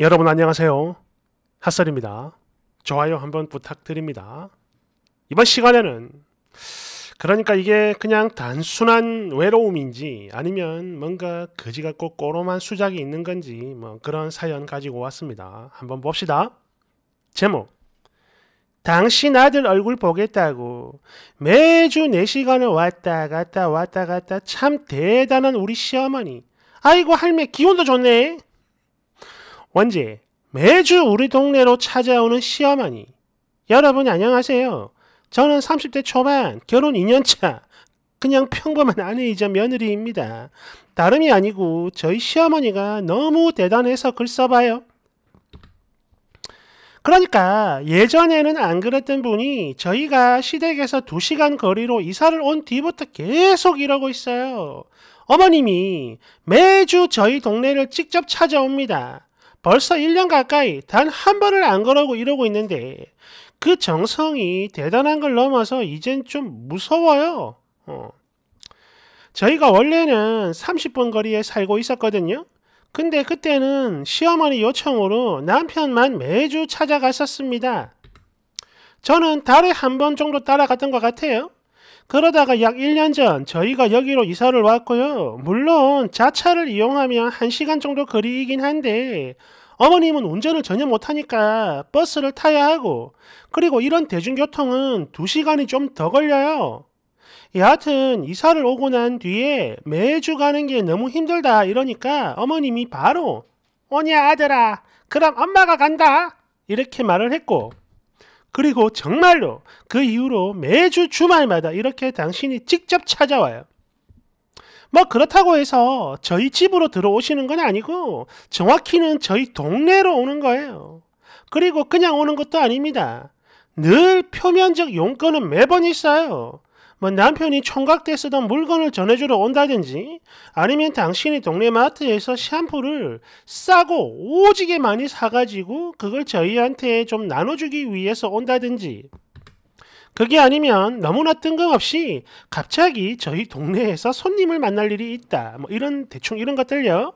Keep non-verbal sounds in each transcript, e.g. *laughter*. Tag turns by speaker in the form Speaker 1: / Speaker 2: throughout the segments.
Speaker 1: 여러분 안녕하세요. 핫설입니다. 좋아요 한번 부탁드립니다. 이번 시간에는 그러니까 이게 그냥 단순한 외로움인지 아니면 뭔가 거지 같고 꼬롬한 수작이 있는 건지 뭐 그런 사연 가지고 왔습니다. 한번 봅시다. 제목 당신 아들 얼굴 보겠다고 매주 4시간을 왔다 갔다 왔다 갔다 참 대단한 우리 시어머니 아이고 할매 기운도 좋네 원제 매주 우리 동네로 찾아오는 시어머니. 여러분 안녕하세요. 저는 30대 초반 결혼 2년차 그냥 평범한 아내이자 며느리입니다. 다름이 아니고 저희 시어머니가 너무 대단해서 글 써봐요. 그러니까 예전에는 안 그랬던 분이 저희가 시댁에서 2시간 거리로 이사를 온 뒤부터 계속 이러고 있어요. 어머님이 매주 저희 동네를 직접 찾아옵니다. 벌써 1년 가까이 단 한 번을 안 걸어고 이러고 있는데 그 정성이 대단한 걸 넘어서 이젠 좀 무서워요. 어. 저희가 원래는 30분 거리에 살고 있었거든요. 근데 그때는 시어머니 요청으로 남편만 매주 찾아갔었습니다. 저는 달에 한 번 정도 따라갔던 것 같아요. 그러다가 약 1년 전 저희가 여기로 이사를 왔고요. 물론 자차를 이용하면 1시간 정도 거리이긴 한데 어머님은 운전을 전혀 못하니까 버스를 타야 하고 그리고 이런 대중교통은 2시간이 좀 더 걸려요. 여하튼 이사를 오고 난 뒤에 매주 가는 게 너무 힘들다 이러니까 어머님이 바로 오냐 아들아 그럼 엄마가 간다 이렇게 말을 했고 그리고 정말로 그 이후로 매주 주말마다 이렇게 당신이 직접 찾아와요. 뭐 그렇다고 해서 저희 집으로 들어오시는 건 아니고 정확히는 저희 동네로 오는 거예요. 그리고 그냥 오는 것도 아닙니다. 늘 표면적 용건은 매번 있어요. 뭐 남편이 총각때 쓰던 물건을 전해주러 온다든지 아니면 당신이 동네 마트에서 샴푸를 싸고 오지게 많이 사가지고 그걸 저희한테 좀 나눠주기 위해서 온다든지 그게 아니면 너무나 뜬금없이 갑자기 저희 동네에서 손님을 만날 일이 있다. 뭐 이런 대충 이런 것들요.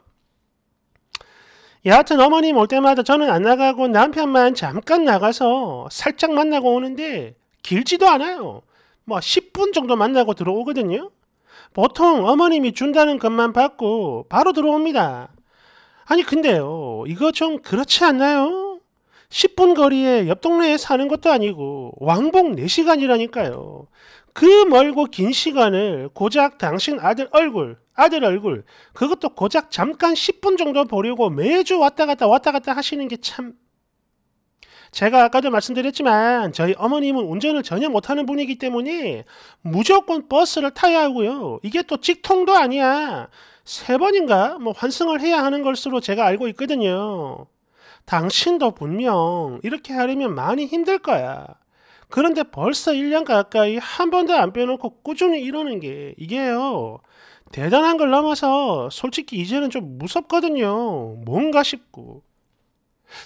Speaker 1: 여하튼 어머님 올 때마다 저는 안 나가고 남편만 잠깐 나가서 살짝 만나고 오는데 길지도 않아요. 뭐 10분 정도 만나고 들어오거든요. 보통 어머님이 준다는 것만 받고 바로 들어옵니다. 아니 근데요 이거 좀 그렇지 않나요? 10분 거리에 옆 동네에 사는 것도 아니고 왕복 4시간이라니까요. 그 멀고 긴 시간을 고작 당신 아들 얼굴, 아들 얼굴, 그것도 고작 잠깐 10분 정도 보려고 매주 왔다 갔다 왔다 갔다 하시는 게참 제가 아까도 말씀드렸지만 저희 어머님은 운전을 전혀 못하는 분이기 때문에 무조건 버스를 타야 하고요. 이게 또 직통도 아니야. 세 번인가 뭐 환승을 해야 하는 것으로 제가 알고 있거든요. 당신도 분명 이렇게 하려면 많이 힘들 거야. 그런데 벌써 1년 가까이 한 번도 안 빼놓고 꾸준히 이러는 게 이게요. 대단한 걸 넘어서 솔직히 이제는 좀 무섭거든요. 뭔가 싶고.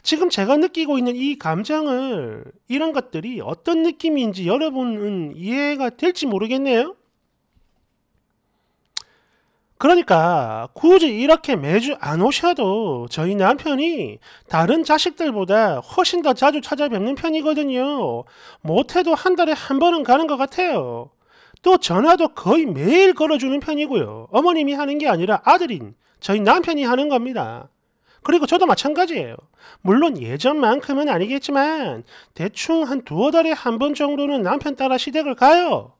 Speaker 1: 지금 제가 느끼고 있는 이 감정을 이런 것들이 어떤 느낌인지 여러분은 이해가 될지 모르겠네요. 그러니까 굳이 이렇게 매주 안 오셔도 저희 남편이 다른 자식들보다 훨씬 더 자주 찾아뵙는 편이거든요. 못해도 한 달에 한 번은 가는 것 같아요. 또 전화도 거의 매일 걸어주는 편이고요. 어머님이 하는 게 아니라 아들인 저희 남편이 하는 겁니다. 그리고 저도 마찬가지예요. 물론 예전만큼은 아니겠지만 대충 한 두어 달에 한 번 정도는 남편 따라 시댁을 가요.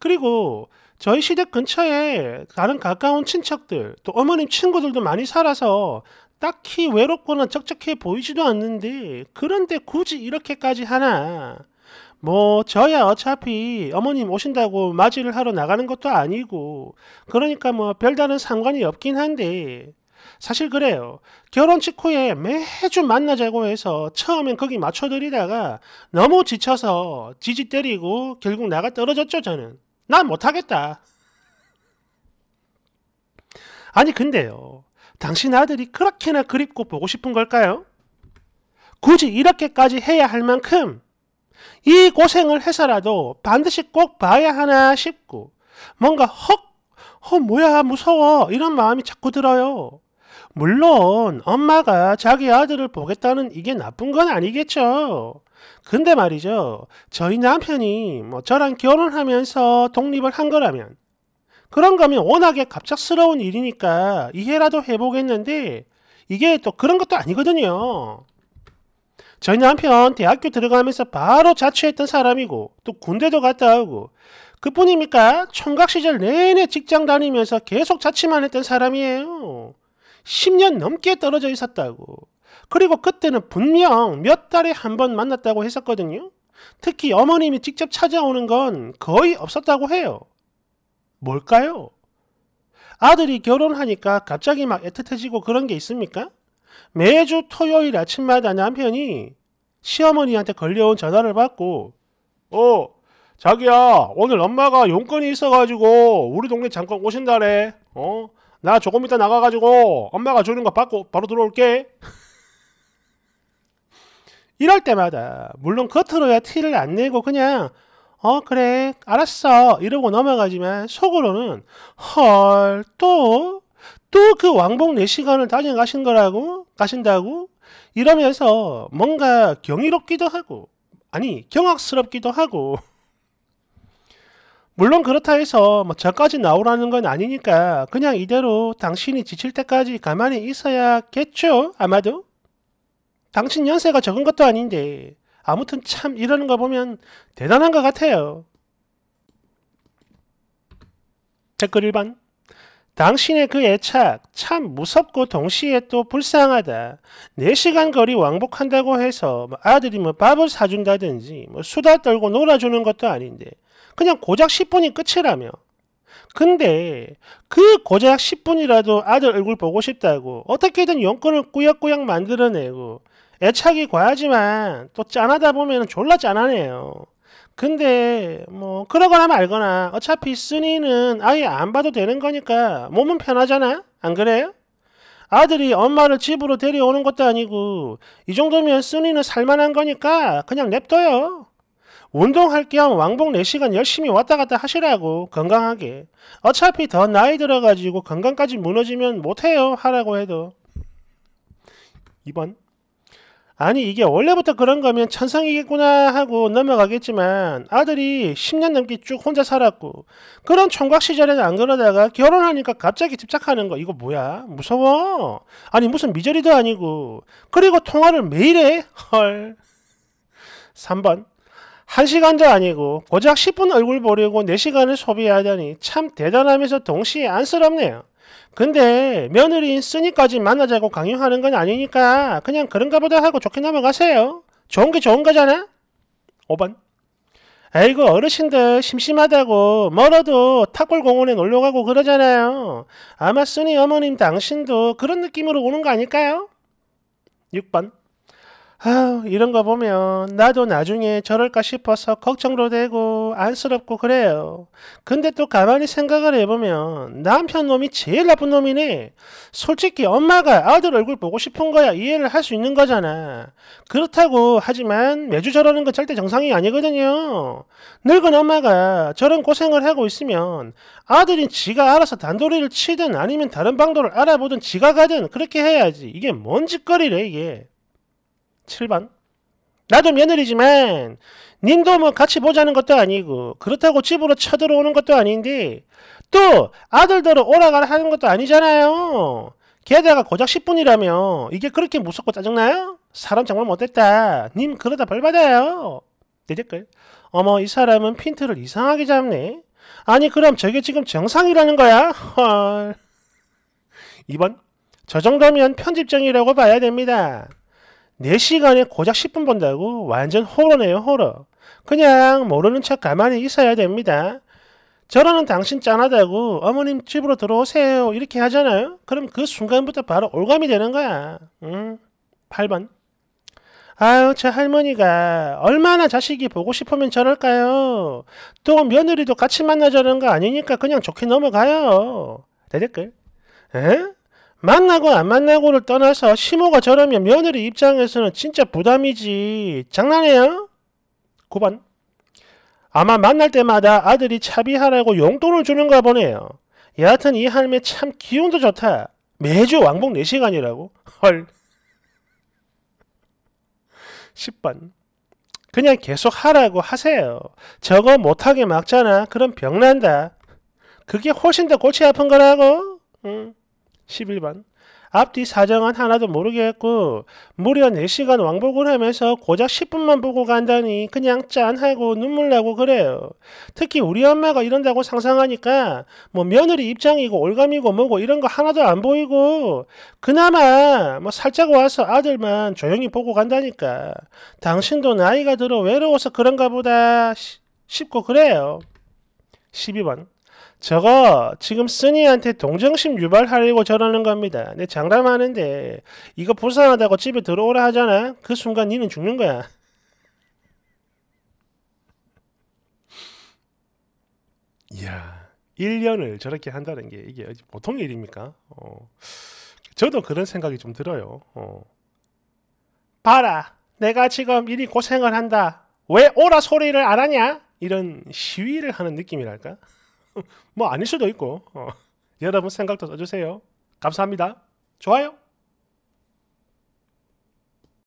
Speaker 1: 그리고 저희 시댁 근처에 다른 가까운 친척들 또 어머님 친구들도 많이 살아서 딱히 외롭거나 적적해 보이지도 않는데 그런데 굳이 이렇게까지 하나 뭐 저야 어차피 어머님 오신다고 맞이를 하러 나가는 것도 아니고 그러니까 뭐 별다른 상관이 없긴 한데 사실 그래요. 결혼 직후에 매주 만나자고 해서 처음엔 거기 맞춰드리다가 너무 지쳐서 지지 때리고 결국 나가 떨어졌죠 저는. 난 못하겠다. 아니 근데요. 당신 아들이 그렇게나 그립고 보고 싶은 걸까요? 굳이 이렇게까지 해야 할 만큼 이 고생을 해서라도 반드시 꼭 봐야 하나 싶고 뭔가 헉, 어 뭐야 무서워 이런 마음이 자꾸 들어요. 물론 엄마가 자기 아들을 보겠다는 이게 나쁜 건 아니겠죠. 근데 말이죠. 저희 남편이 뭐 저랑 결혼하면서 독립을 한 거라면 그런 거면 워낙에 갑작스러운 일이니까 이해라도 해보겠는데 이게 또 그런 것도 아니거든요. 저희는 한편 대학교 들어가면서 바로 자취했던 사람이고 또 군대도 갔다 오고 그뿐입니까? 청각 시절 내내 직장 다니면서 계속 자취만 했던 사람이에요. 10년 넘게 떨어져 있었다고. 그리고 그때는 분명 몇 달에 한 번 만났다고 했었거든요. 특히 어머님이 직접 찾아오는 건 거의 없었다고 해요. 뭘까요? 아들이 결혼하니까 갑자기 막 애틋해지고 그런 게 있습니까? 매주 토요일 아침마다 남편이 시어머니한테 걸려온 전화를 받고 어 자기야 오늘 엄마가 용건이 있어가지고 우리 동네 잠깐 오신다래 어나 조금 이따 나가가지고 엄마가 주는 거 받고 바로 들어올게 *laughs* 이럴 때마다 물론 겉으로야 티를 안 내고 그냥 어 그래 알았어 이러고 넘어가지만 속으로는 헐또 또그 왕복 4시간을 다녀가신 거라고, 가신다고? 이러면서 뭔가 경이롭기도 하고, 아니, 경악스럽기도 하고, *laughs* 물론 그렇다 해서 뭐 저까지 나오라는 건 아니니까 그냥 이대로 당신이 지칠 때까지 가만히 있어야겠죠, 아마도? 당신 연세가 적은 것도 아닌데, 아무튼 참 이러는 거 보면 대단한 것 같아요. 댓글 1번. 당신의 그 애착 참 무섭고 동시에 또 불쌍하다. 4시간 거리 왕복한다고 해서 뭐 아들이 뭐 밥을 사준다든지 뭐 수다 떨고 놀아주는 것도 아닌데 그냥 고작 10분이 끝이라며. 근데 그 고작 10분이라도 아들 얼굴 보고 싶다고 어떻게든 용건을 꾸역꾸역 만들어내고 애착이 과하지만 또 짠하다 보면 졸라 짠하네요. 근데 뭐 그러거나 말거나 어차피 쓰니는 아예 안 봐도 되는 거니까 몸은 편하잖아 안 그래요? 아들이 엄마를 집으로 데려오는 것도 아니고 이 정도면 쓰니는 살만한 거니까 그냥 냅둬요 운동할 겸 왕복 4시간 열심히 왔다 갔다 하시라고 건강하게 어차피 더 나이 들어가지고 건강까지 무너지면 못해요 하라고 해도 2번 아니 이게 원래부터 그런 거면 천성이겠구나 하고 넘어가겠지만 아들이 10년 넘게 쭉 혼자 살았고 그런 총각 시절에는 안 그러다가 결혼하니까 갑자기 집착하는 거 이거 뭐야 무서워 아니 무슨 미저리도 아니고 그리고 통화를 매일 해? 헐 3번 1시간도 아니고 고작 10분 얼굴 보려고 4시간을 소비하다니 참 대단하면서 동시에 안쓰럽네요 근데 며느리인 쓰니까지 만나자고 강요하는 건 아니니까 그냥 그런가 보다 하고 좋게 넘어가세요. 좋은 게 좋은 거잖아? 5번. 아이고 어르신들 심심하다고 멀어도 탁골공원에 놀러가고 그러잖아요. 아마 쓰니 어머님 당신도 그런 느낌으로 오는 거 아닐까요? 6번. 아우 이런 거 보면 나도 나중에 저럴까 싶어서 걱정도 되고 안쓰럽고 그래요. 근데 또 가만히 생각을 해보면 남편 놈이 제일 나쁜 놈이네. 솔직히 엄마가 아들 얼굴 보고 싶은 거야 이해를 할 수 있는 거잖아. 그렇다고 하지만 매주 저러는 건 절대 정상이 아니거든요. 늙은 엄마가 저런 고생을 하고 있으면 아들인 지가 알아서 단도리를 치든 아니면 다른 방도를 알아보든 지가 가든 그렇게 해야지. 이게 뭔 짓거리래 이게. 7번. 나도 며느리지만 님도 뭐 같이 보자는 것도 아니고 그렇다고 집으로 쳐들어오는 것도 아닌데 또 아들들을 오라가라 하는 것도 아니잖아요. 게다가 고작 10분이라며 이게 그렇게 무섭고 짜증나요? 사람 정말 못됐다. 님 그러다 벌받아요. 내 댓글. 어머 이 사람은 핀트를 이상하게 잡네. 아니 그럼 저게 지금 정상이라는 거야? 헐. 2번. 저 정도면 편집정이라고 봐야 됩니다. 4시간에 고작 10분 본다고 완전 호러네요 호러. 그냥 모르는 척 가만히 있어야 됩니다. 저러는 당신 짠하다고 어머님 집으로 들어오세요 이렇게 하잖아요. 그럼 그 순간부터 바로 올감이 되는 거야. 음, 8번. 아유, 저 할머니가 얼마나 자식이 보고 싶으면 저럴까요? 또 며느리도 같이 만나자는 거 아니니까 그냥 좋게 넘어가요. 대댓글. 에? 만나고 안 만나고를 떠나서 시모가 저러면 며느리 입장에서는 진짜 부담이지. 장난해요? 9번. 아마 만날 때마다 아들이 차비하라고 용돈을 주는가 보네요. 여하튼 이 할매 참 기운도 좋다. 매주 왕복 4시간이라고? 헐. 10번. 그냥 계속 하라고 하세요. 저거 못하게 막잖아. 그럼 병난다. 그게 훨씬 더 골치 아픈 거라고. 응. 11번 앞뒤 사정은 하나도 모르겠고 무려 4시간 왕복을 하면서 고작 10분만 보고 간다니 그냥 짠하고 눈물 나고 그래요. 특히 우리 엄마가 이런다고 상상하니까 뭐 며느리 입장이고 올감이고 뭐고 이런 거 하나도 안 보이고 그나마 뭐 살짝 와서 아들만 조용히 보고 간다니까 당신도 나이가 들어 외로워서 그런가 보다 싶고 그래요. 12번 저거 지금 쓰니한테 동정심 유발하려고 저러는 겁니다. 내 장담하는데 이거 불쌍하다고 집에 들어오라 하잖아. 그 순간 니는 죽는 거야. 이야, 1년을 저렇게 한다는 게 이게 보통 일입니까? 어. 저도 그런 생각이 좀 들어요. 어. 봐라, 내가 지금 이리 고생을 한다. 왜 오라 소리를 안 하냐? 이런 시위를 하는 느낌이랄까? 뭐 아닐 수도 있고 어. 여러분 생각도 써주세요. 감사합니다. 좋아요.